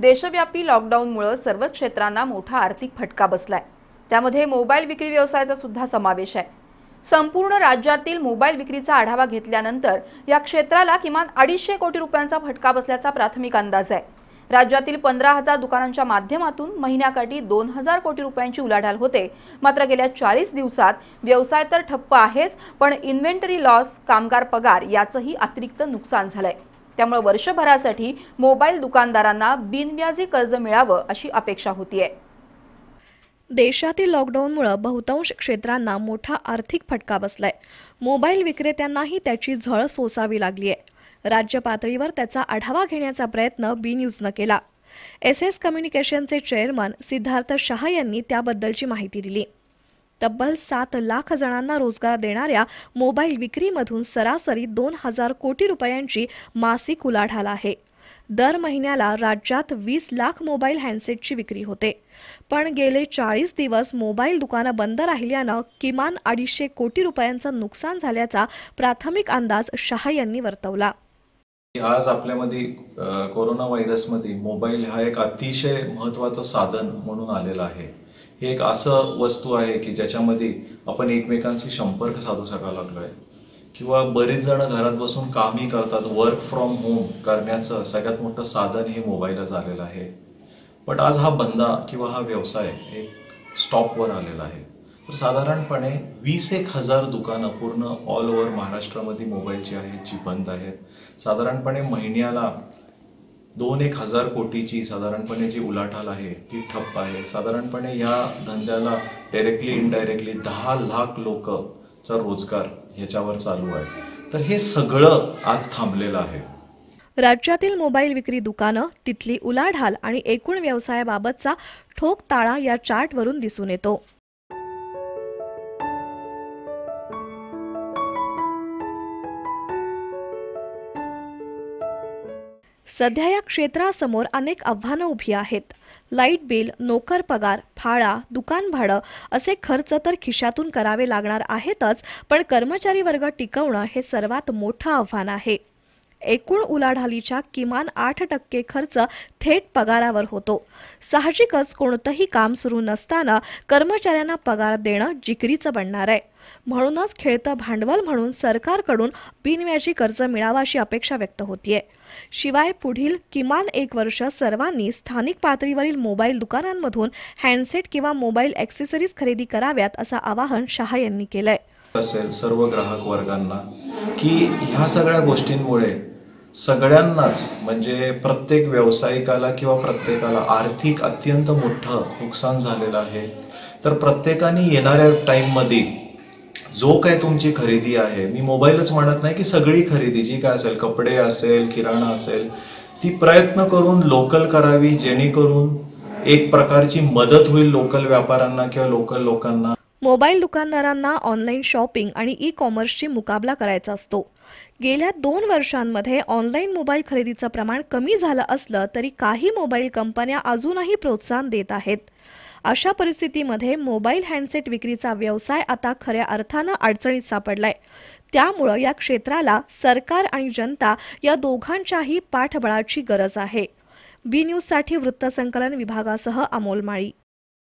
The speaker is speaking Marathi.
देशव्यापी लॉकडाऊनमुळे सर्व क्षेत्रांना मोठा आर्थिक फटका बसलाय त्यामध्ये मोबाईल विक्री व्यवसायाचा सुद्धा समावेश आहे संपूर्ण राज्यातील मोबाईल विक्रीचा आढावा घेतल्यानंतर या क्षेत्राला किमान अडीचशे कोटी रुपयांचा फटका बसल्याचा प्राथमिक अंदाज आहे राज्यातील पंधरा हजार दुकानांच्या माध्यमातून महिन्याकाठी दोन हजार कोटी रुपयांची उलाढाल होते मात्र गेल्या चाळीस दिवसात व्यवसाय तर ठप्प आहेच पण इन्व्हेंटरी लॉस कामगार पगार याचंही अतिरिक्त नुकसान झालंय त्यामुळे वर्षभरासाठी मोबाईल दुकानदारांना बिनव्याजी कर्ज मिळावं अशी अपेक्षा होतीये देशातील लॉकडाऊनमुळे बहुतांश क्षेत्रांना मोठा आर्थिक फटका बसलाय मोबाईल विक्रेत्यांनाही त्याची झळ सोसावी लागली आहे राज्य पातळीवर त्याचा आढावा घेण्याचा प्रयत्न बी न्यूजनं केला एस एस कम्युनिकेशनचे चेअरमन सिद्धार्थ शहा यांनी त्याबद्दलची माहिती दिली तब्बल सात लाख जणांना रोजगार देणाऱ्या मोबाईल विक्रीमधून सरासरी दोन हजार कोटी रुपयांची मासिक उलाढाल आहे दर महिन्याला राज्यात वीस लाख मोबाईल हँडसेटची विक्री होते पण गेले चाळीस दिवस मोबाईल दुकानं बंद राहिल्यानं किमान अडीचशे कोटी रुपयांचं नुकसान झाल्याचा प्राथमिक अंदाज शहा यांनी वर्तवला आज आपल्यामध्ये कोरोना व्हायरसमध्ये मोबाईल हा एक अतिशय महत्त्वाचं साधन म्हणून आलेलं आहे हे एक असं वस्तू आहे की ज्याच्यामध्ये आपण एकमेकांशी संपर्क साधू शकायला लागलो आहे किंवा बरेच जण घरात बसून कामही करतात वर्क फ्रॉम होम करण्याचं सगळ्यात मोठं साधन हे मोबाईलच आलेलं आहे पण आज हा बंदा किंवा हा व्यवसाय एक स्टॉपवर आलेला आहे तर साधारणपणे वीस एक हजार दुकानं पूर्ण ऑल ओव्हर महाराष्ट्रामध्ये मोबाईलची आहेत जी बंद आहेत साधारणपणे महिन्याला दोन एक हजार कोटीची साधारणपणे जी उलाढाल आहे ती ठप्प आहे साधारणपणे या धंद्याला डायरेक्टली इनडायरेक्टली दहा लाख लोकचा रोजगार ह्याच्यावर चालू आहे तर हे सगळं आज थांबलेलं आहे राज्यातील मोबाईल विक्री दुकानं तिथली उलाढाल आणि एकूण व्यवसायाबाबतचा ठोक ताळा या चार्टवरून दिसून येतो सध्या या क्षेत्रासमोर अनेक आव्हानं उभी आहेत लाईट बिल नोकर पगार फाळा दुकान भाडं असे खर्च तर खिशातून करावे लागणार आहेतच पण कर्मचारी वर्ग टिकवणं हे सर्वात मोठं आव्हान आहे एकूण उलाढालीच्या किमान आठ टक्के खर्च थेट पगारावर होतो साहजिकच कोणतंही काम सुरू नसताना कर्मचाऱ्यांना पगार देणं जिकरीचं बनणार आहे म्हणूनच खेळतं भांडवल म्हणून सरकारकडून बिनव्याजी कर्ज मिळावा अशी अपेक्षा व्यक्त होतीये शिवाय पुढील किमान एक वर्ष सर्वांनी स्थानिक पातळीवरील मोबाईल दुकानांमधून हँडसेट किंवा मोबाईल ॲक्सेसरीज खरेदी कराव्यात असं आवाहन शहा यांनी केलंय असेल सर्व ग्राहक वर्गांना की ह्या सगळ्या गोष्टींमुळे सगळ्यांनाच म्हणजे प्रत्येक व्यावसायिकाला किंवा प्रत्येकाला आर्थिक अत्यंत मोठं नुकसान झालेलं आहे तर प्रत्येकाने येणाऱ्या टाईममध्ये जो काय तुमची खरेदी आहे मी मोबाईलच म्हणत नाही की सगळी खरेदी जी काय असेल कपडे असेल किराणा असेल ती प्रयत्न करून लोकल करावी जेणेकरून एक प्रकारची मदत होईल लोकल व्यापाऱ्यांना किंवा लोकल लोकांना मोबाईल दुकानदारांना ऑनलाईन शॉपिंग आणि ई कॉमर्सची मुकाबला करायचा असतो गेल्या दोन वर्षांमध्ये ऑनलाईन मोबाईल खरेदीचं प्रमाण कमी झालं असलं तरी काही मोबाईल कंपन्या अजूनही प्रोत्साहन देत आहेत अशा परिस्थितीमध्ये मोबाईल हँडसेट विक्रीचा व्यवसाय आता खऱ्या अर्थानं अडचणीत सापडलाय त्यामुळं या क्षेत्राला सरकार आणि जनता या दोघांच्याही पाठबळाची गरज आहे बी न्यूजसाठी वृत्तसंकलन विभागासह अमोल माळी